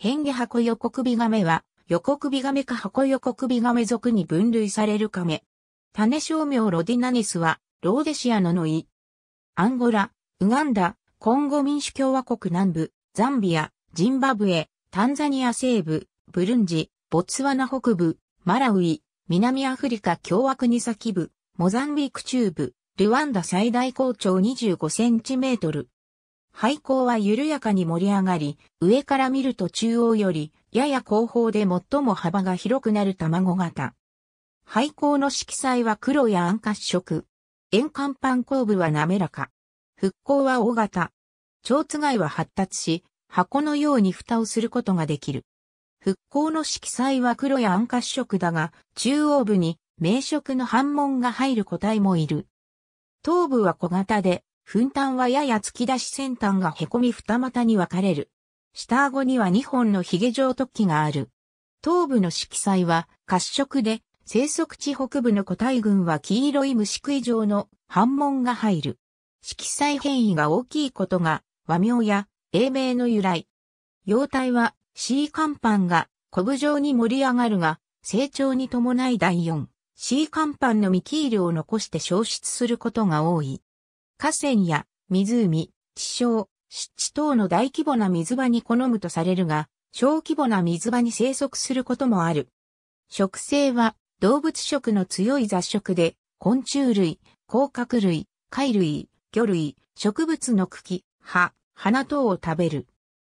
変化箱ビガ亀は、ビガ亀か箱ビガ亀属に分類される亀。種商名ロディナネスは、ローデシアの野井。アンゴラ、ウガンダ、コンゴ民主共和国南部、ザンビア、ジンバブエ、タンザニア西部、ブルンジ、ボツワナ北部、マラウイ、南アフリカ共和国先部、モザンビーク中部、ルワンダ最大高潮25センチメートル、廃校は緩やかに盛り上がり、上から見ると中央より、やや後方で最も幅が広くなる卵型。廃校の色彩は黒や暗褐色。円環板後部は滑らか。復興は大型。蝶つがいは発達し、箱のように蓋をすることができる。復興の色彩は黒や暗褐色だが、中央部に名色の反紋が入る個体もいる。頭部は小型で、粉端はやや突き出し先端が凹み二股に分かれる。下顎には2本の髭状突起がある。頭部の色彩は褐色で、生息地北部の個体群は黄色い虫食い状の反紋が入る。色彩変異が大きいことが和名や英名の由来。幼体は C 甲板がコブ状に盛り上がるが、成長に伴い第4、C 甲板の未ールを残して消失することが多い。河川や湖、地小、湿地等の大規模な水場に好むとされるが、小規模な水場に生息することもある。植生は動物食の強い雑食で、昆虫類、甲殻類、貝類、魚類、植物の茎、葉、花等を食べる。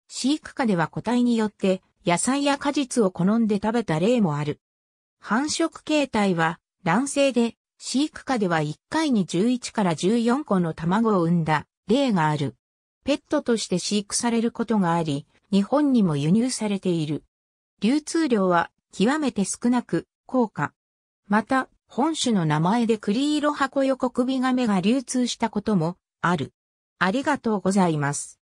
飼育下では個体によって野菜や果実を好んで食べた例もある。繁殖形態は卵性で飼育下では1回に11から14個の卵を産んだ例がある。ペットとして飼育されることがあり、日本にも輸入されている。流通量は極めて少なく、高価。また、本種の名前で栗色箱横首亀が流通したこともある。ありがとうございます。